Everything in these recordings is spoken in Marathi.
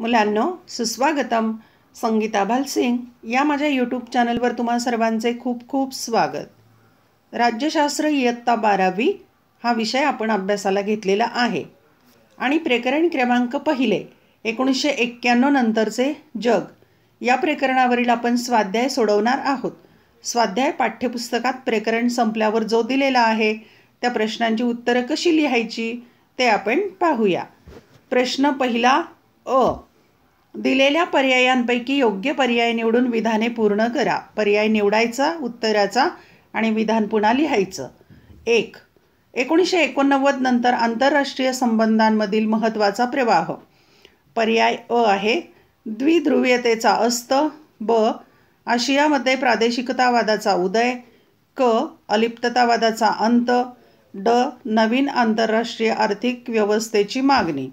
मुलांनो सुस्वागतम संगीता भालसिंग या माझ्या यूट्यूब चॅनलवर तुम्हा सर्वांचे खूप खूप स्वागत राज्यशास्त्र इयत्ता बारावी हा विषय आपण अभ्यासाला घेतलेला आहे आणि प्रकरण क्रमांक पहिले एकोणीसशे एक्क्याण्णव नंतरचे जग या प्रकरणावरील आपण स्वाध्याय सोडवणार आहोत स्वाध्याय पाठ्यपुस्तकात प्रकरण संपल्यावर जो दिलेला आहे त्या प्रश्नांची उत्तरं कशी लिहायची ते आपण पाहूया प्रश्न पहिला अ दिलेल्या पर्यायांपैकी योग्य पर्याय निवडून विधाने पूर्ण करा पर्याय निवडायचा उत्तराचा आणि विधान पुन्हा लिहायचं एक एकोणीसशे एकोणनव्वद नंतर आंतरराष्ट्रीय संबंधांमधील महत्त्वाचा प्रवाह पर्याय अ आहे द्विध्रुवीयतेचा अस्त ब आशियामध्ये प्रादेशिकतावादाचा उदय क अलिप्ततावादाचा अंत ड नवीन आंतरराष्ट्रीय आर्थिक व्यवस्थेची मागणी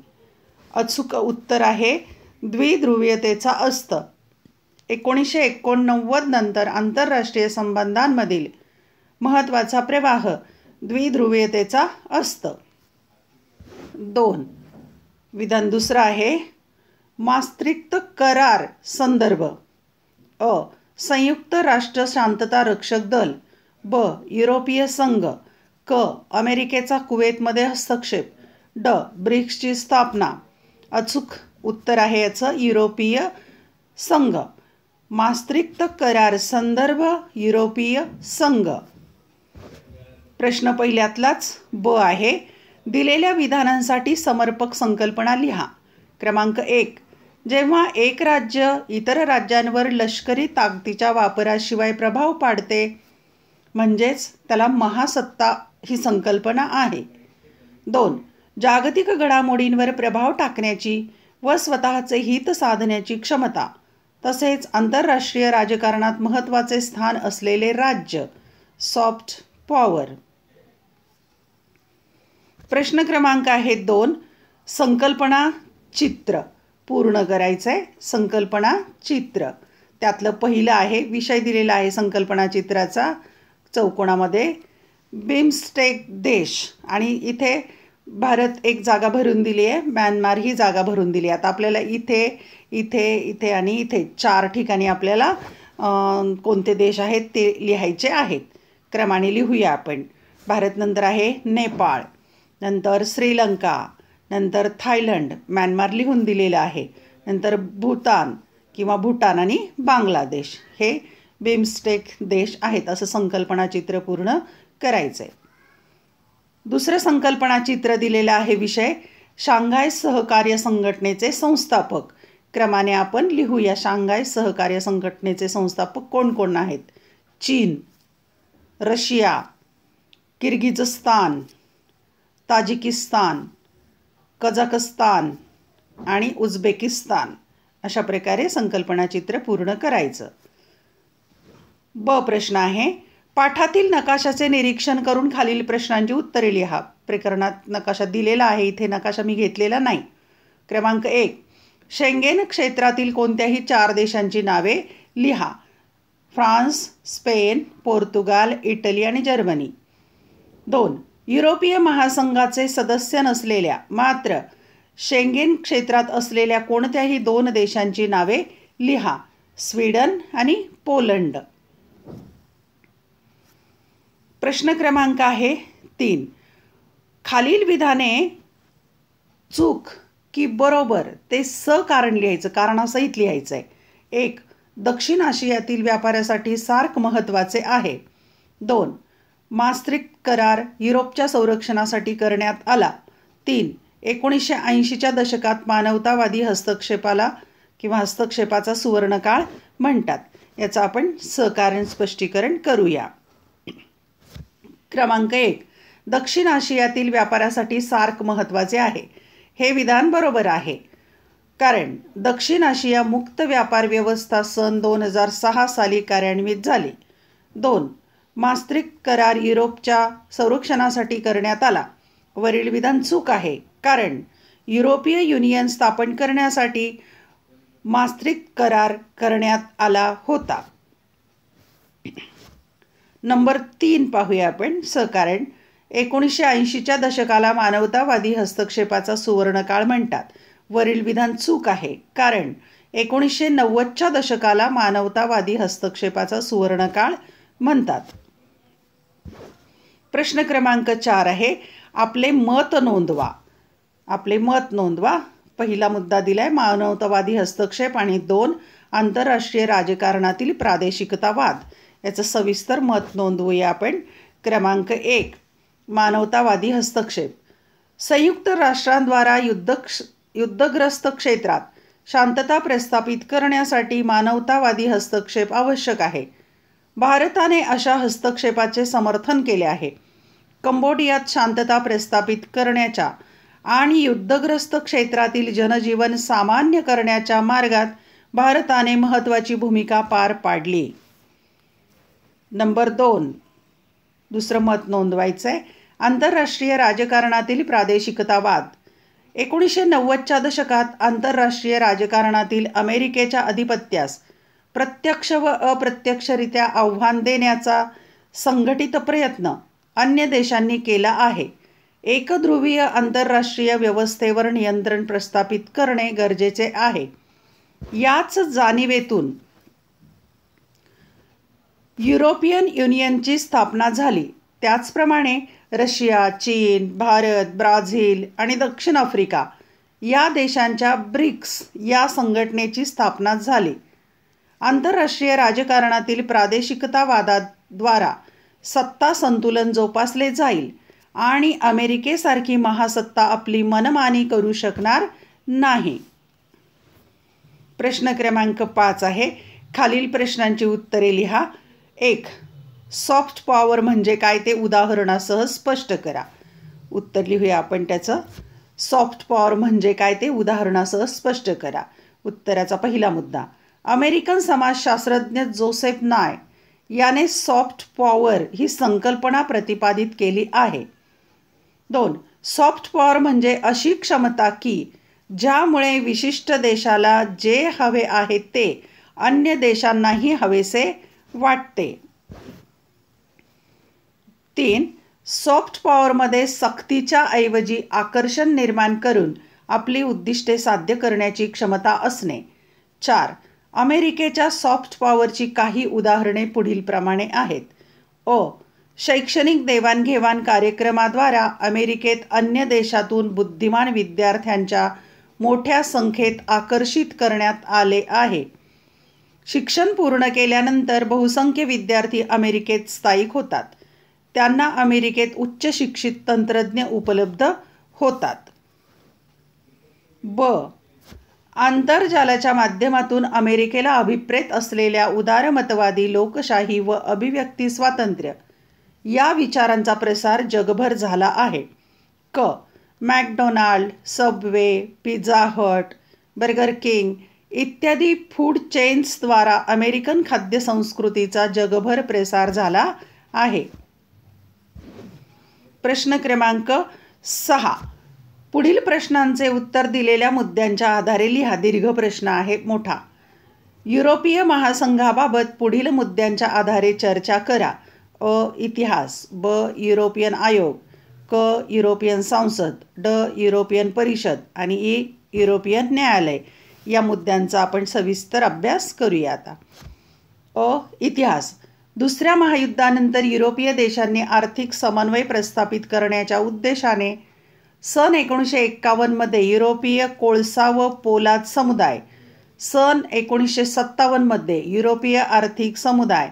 अचूक उत्तर आहे द्विध्रुवीयतेचा असतं एकोणीसशे एकोणनव्वद नंतर आंतरराष्ट्रीय संबंधांमधील महत्त्वाचा प्रवाह द्विध्रुवीयतेचा अस्त दोन विधान दुसरं आहे मास्त्रिक्त करार संदर्भ अ संयुक्त राष्ट्र शांतता रक्षक दल ब युरोपीय संघ क अमेरिकेचा कुवेतमध्ये हस्तक्षेप ड ब्रिक्सची स्थापना अचूक उत्तर आहे याचं युरोपीय संघ मास्त्रिक्त करार संदर्भ युरोपीय संघ प्रश्न पहिल्यातलाच ब आहे दिलेल्या विधानांसाठी समर्पक संकल्पना लिहा क्रमांक एक जेव्हा एक राज्य इतर राज्यांवर लष्करी ताकदीच्या वापराशिवाय प्रभाव पाडते म्हणजेच त्याला महासत्ता ही संकल्पना आहे दोन जागतिक घडामोडींवर प्रभाव टाकण्याची व स्वतःचे हित साधण्याची क्षमता तसेच आंतरराष्ट्रीय राजकारणात महत्त्वाचे स्थान असलेले राज्य सॉफ्ट पॉवर प्रश्न क्रमांक आहे दोन संकल्पना चित्र पूर्ण करायचं आहे संकल्पना चित्र त्यातलं पहिलं आहे विषय दिलेला आहे संकल्पना चित्राचा चौकोणामध्ये बिमस्टेक देश आणि इथे भारत एक जागा भरून दिली आहे म्यानमार ही जागा भरून दिली आहे आता आपल्याला इथे इथे इथे आणि इथे चार ठिकाणी आपल्याला कोणते देश आहेत ते लिहायचे आहेत क्रमाने लिहूया आपण भारत नंतर आहे नेपाळ नंतर श्रीलंका नंतर थायलंड म्यानमार लिहून दिलेलं आहे नंतर भूतान किंवा भूटान आणि बांगलादेश हे बिमस्टेक देश आहेत असं संकल्पनाचित्र पूर्ण करायचं आहे दुसरं संकल्पना चित्र दिलेलं आहे विषय शांघाय सहकार्य संघटनेचे संस्थापक क्रमाने आपण लिहूया शांघाय सहकार्य संघटनेचे संस्थापक कोण कोण आहेत चीन रशिया किर्गिजस्तान ताजिकिस्तान कझाकस्तान आणि उझबेकिस्तान अशा प्रकारे संकल्पनाचित्र पूर्ण करायचं ब प्रश्न आहे पाठातील नकाशाचे निरीक्षण करून खालील प्रश्नांची उत्तरे लिहा प्रकरणात नकाशा दिलेला आहे इथे नकाशा मी घेतलेला नाही क्रमांक एक शेंगेन क्षेत्रातील कोणत्याही चार देशांची नावे लिहा फ्रान्स स्पेन पोर्तुगाल इटली आणि जर्मनी दोन युरोपीय महासंघाचे सदस्य नसलेल्या मात्र शेंगेन क्षेत्रात असलेल्या कोणत्याही दोन देशांची नावे लिहा स्वीडन आणि पोलंड प्रश्न क्रमांक आहे तीन खालील विधाने चूक की बरोबर ते स कारण लिहायचं कारणासहित लिहायचं आहे एक दक्षिण आशियातील व्यापाऱ्यासाठी सार्क महत्त्वाचे आहे दोन मास्त्रिक करार युरोपच्या संरक्षणासाठी करण्यात आला तीन एकोणीसशे ऐंशीच्या दशकात मानवतावादी हस्तक्षेपाला किंवा हस्तक्षेपाचा सुवर्णकाळ म्हणतात याचं आपण सकारण स्पष्टीकरण करूया क्रमांक एक दक्षिण आशियातील व्यापारासाठी सार्क महत्त्वाचे आहे हे विधान बरोबर आहे कारण दक्षिण आशिया मुक्त व्यापार व्यवस्था सन दोन हजार सहा साली कार्यान्वित झाली दोन मास्त्रिक करार युरोपच्या संरक्षणासाठी करण्यात आला वरील विधान चूक आहे कारण युरोपीय युनियन स्थापन करण्यासाठी मास्त्रिक करार करण्यात आला होता नंबर तीन पाहूया आपण सहकारण एकोणीसशे ऐंशीच्या दशकाला मानवतावादी हस्तक्षेपाचा सुवर्णकाळ म्हणतात वरील विधान चूक आहे कारण एकोणीसशे नव्वदच्या दशकाला मानवतावादी हस्तक्षेपाचा सुवर्णकाळ म्हणतात प्रश्न क्रमांक चार आहे आपले मत नोंदवा आपले मत नोंदवा पहिला मुद्दा दिलाय मानवतावादी हस्तक्षेप आणि दोन आंतरराष्ट्रीय राजकारणातील प्रादेशिकतावाद याचं सविस्तर मत नोंदवूया आपण क्रमांक एक मानवतावादी हस्तक्षेप संयुक्त राष्ट्रांद्वारा युद्ध युद्धग्रस्त क्षेत्रात शांतता प्रस्थापित करण्यासाठी मानवतावादी हस्तक्षेप आवश्यक आहे भारताने अशा हस्तक्षेपाचे समर्थन केले आहे कंबोडियात शांतता प्रस्थापित करण्याच्या आणि युद्धग्रस्त क्षेत्रातील जनजीवन सामान्य करण्याच्या मार्गात भारताने महत्त्वाची भूमिका पार पाडली नंबर दोन दुसरं मत नोंदवायचं आहे आंतरराष्ट्रीय राजकारणातील प्रादेशिकतावाद एकोणीसशे नव्वदच्या दशकात आंतरराष्ट्रीय राजकारणातील अमेरिकेच्या अधिपत्यास प्रत्यक्ष व अप्रत्यक्षरित्या आव्हान देण्याचा संघटित प्रयत्न अन्य देशांनी केला आहे एकध्रुवीय आंतरराष्ट्रीय व्यवस्थेवर नियंत्रण प्रस्थापित करणे गरजेचे आहे याच जाणिवेतून युरोपियन युनियनची स्थापना झाली त्याचप्रमाणे रशिया चीन भारत ब्राझील आणि दक्षिण आफ्रिका या देशांच्या ब्रिक्स या संघटनेची स्थापना झाली आंतरराष्ट्रीय राजकारणातील प्रादेशिकतावादाद्वारा सत्ता संतुलन जोपासले जाईल आणि अमेरिकेसारखी महासत्ता आपली मनमानी करू शकणार नाही प्रश्न क्रमांक पाच आहे खालील प्रश्नांची उत्तरे लिहा एक सॉफ्ट पॉवर म्हणजे काय ते उदाहरणासह स्पष्ट करा उत्तर लिहूया आपण त्याचं सॉफ्ट पॉवर म्हणजे काय ते उदाहरणासह स्पष्ट करा उत्तराचा पहिला मुद्दा अमेरिकन समाजशास्त्रज्ञ जोसेफ नाय याने सॉफ्ट पॉवर ही संकल्पना प्रतिपादित केली आहे दोन सॉफ्ट पॉवर म्हणजे अशी क्षमता की ज्यामुळे विशिष्ट देशाला जे हवे आहे ते अन्य देशांनाही हवेसे वाटते तीन सॉफ्ट पॉवरमध्ये सक्तीच्या ऐवजी आकर्षण निर्माण करून आपली उद्दिष्टे साध्य करण्याची क्षमता असणे चार अमेरिकेच्या सॉफ्ट पॉवरची काही उदाहरणे पुढीलप्रमाणे आहेत ओ शैक्षणिक देवाणघेवाण कार्यक्रमाद्वारा अमेरिकेत अन्य देशातून बुद्धिमान विद्यार्थ्यांच्या मोठ्या संख्येत आकर्षित करण्यात आले आहे शिक्षण पूर्ण केल्यानंतर बहुसंख्य विद्यार्थी अमेरिकेत स्थायिक होतात त्यांना अमेरिकेत उच्च शिक्षित तंत्रज्ञ उपलब्ध होतात ब आंतरजालाच्या माध्यमातून अमेरिकेला अभिप्रेत असलेल्या उदारमतवादी लोकशाही व अभिव्यक्ती स्वातंत्र्य या विचारांचा प्रसार जगभर झाला आहे क McDonald Subway Pizza Hut Burger King इत्यादी फूड चेन्सद्वारा अमेरिकन खाद्यसंस्कृतीचा जगभर प्रसार झाला आहे प्रश्न क्रमांक सहा पुढील प्रश्नांचे उत्तर दिलेल्या मुद्द्यांच्या आधारे लिहा दीर्घ प्रश्न आहे मोठा युरोपीय महासंघाबाबत पुढील मुद्द्यांच्या आधारे चर्चा करा अ इतिहास ब युरोपियन आयोग क युरोपियन संसद ड युरोपियन परिषद आणि ई युरोपियन न्यायालय या मुद्द्यांचा आपण सविस्तर अभ्यास करूया आता अ इतिहास दुसऱ्या महायुद्धानंतर युरोपीय देशांनी आर्थिक समन्वय प्रस्थापित करण्याच्या उद्देशाने सन एकोणीसशे एक्कावन्नमध्ये युरोपीय कोळसा व पोलाद समुदाय सन एकोणीसशे सत्तावन्नमध्ये युरोपीय आर्थिक समुदाय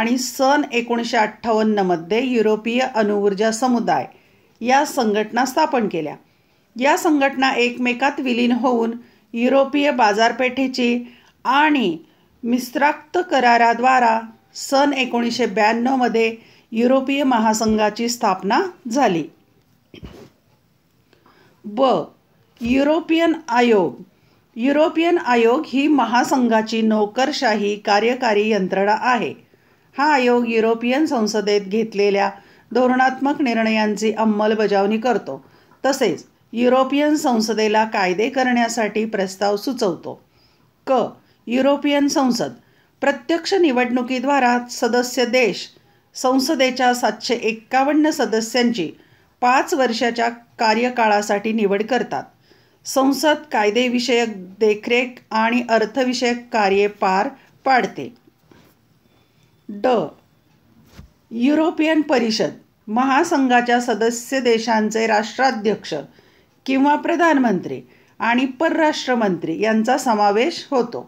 आणि सन एकोणीसशे अठ्ठावन्नमध्ये युरोपीय अणुऊर्जा समुदाय या संघटना स्थापन केल्या या संघटना एकमेकात विलीन होऊन युरोपीय बाजारपेठेची आणि मिस्त्राक्त कराराद्वारा सन एकोणीसशे ब्याण्णवमध्ये युरोपीय महासंघाची स्थापना झाली ब युरोपियन आयोग युरोपियन आयोग ही महासंघाची नोकरशाही कार्यकारी यंत्रणा आहे हा आयोग युरोपियन संसदेत घेतलेल्या धोरणात्मक निर्णयांची अंमलबजावणी करतो तसेच युरोपियन संसदेला कायदे करण्यासाठी प्रस्ताव सुचवतो क युरोपियन संसद प्रत्यक्ष निवडणुकीद्वारा सदस्य देश संसदेच्या सातशे एक्कावन्न सदस्यांची पाच वर्षाच्या कार्यकाळासाठी निवड करतात संसद कायदेविषयक देखरेख आणि अर्थविषयक कार्ये पार पाडते ड युरोपियन परिषद महासंघाच्या सदस्य देशांचे राष्ट्राध्यक्ष किंवा प्रधानमंत्री आणि परराष्ट्र मंत्री यांचा समावेश होतो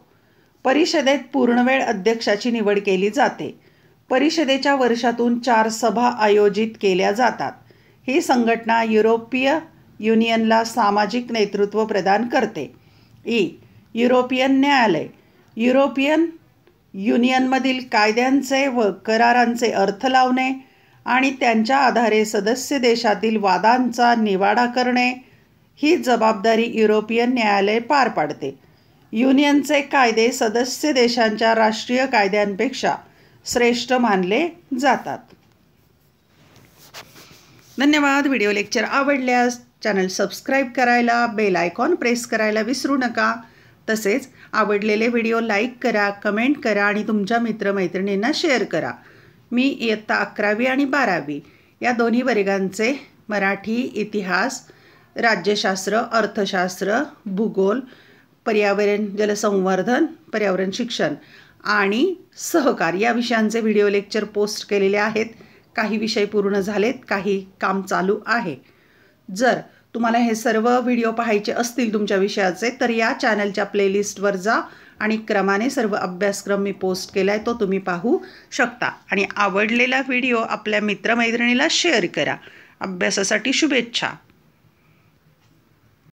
परिषदेत पूर्णवेळ अध्यक्षाची निवड केली जाते परिषदेच्या वर्षातून चार सभा आयोजित केल्या जातात ही संघटना युरोपीय युनियनला सामाजिक नेतृत्व प्रदान करते ई युरोपियन न्यायालय युरोपियन युनियनमधील कायद्यांचे व करारांचे अर्थ लावणे आणि त्यांच्या आधारे सदस्य देशातील वादांचा निवाडा करणे ही जबाबदारी युरोपियन न्यायालय पार पाडते युनियनचे कायदे सदस्य देशांच्या राष्ट्रीय कायद्यांपेक्षा श्रेष्ठ मानले जातात धन्यवाद व्हिडिओ लेक्चर आवडल्यास चॅनल सबस्क्राईब करायला बेल आयकॉन प्रेस करायला विसरू नका तसेच आवडलेले व्हिडिओ लाईक करा कमेंट करा आणि तुमच्या मित्रमैत्रिणींना शेअर करा मी इयत्ता अकरावी आणि बारावी या दोन्ही वर्गांचे मराठी इतिहास राज्यशास्त्र अर्थशास्त्र भूगोल पर्यावरण जलसंवर्धन पर्यावरण शिक्षण आणि सहकार या विषयांचे व्हिडिओ लेक्चर पोस्ट केलेले आहेत काही विषय पूर्ण झालेत काही काम चालू आहे जर तुम्हाला हे सर्व व्हिडिओ पाहायचे असतील तुमच्या विषयाचे तर या चॅनलच्या प्लेलिस्टवर जा आणि क्रमाने सर्व अभ्यासक्रम मी पोस्ट केला आहे तो तुम्ही पाहू शकता आणि आवडलेला व्हिडिओ आपल्या मित्रमैत्रिणीला शेअर करा अभ्यासासाठी शुभेच्छा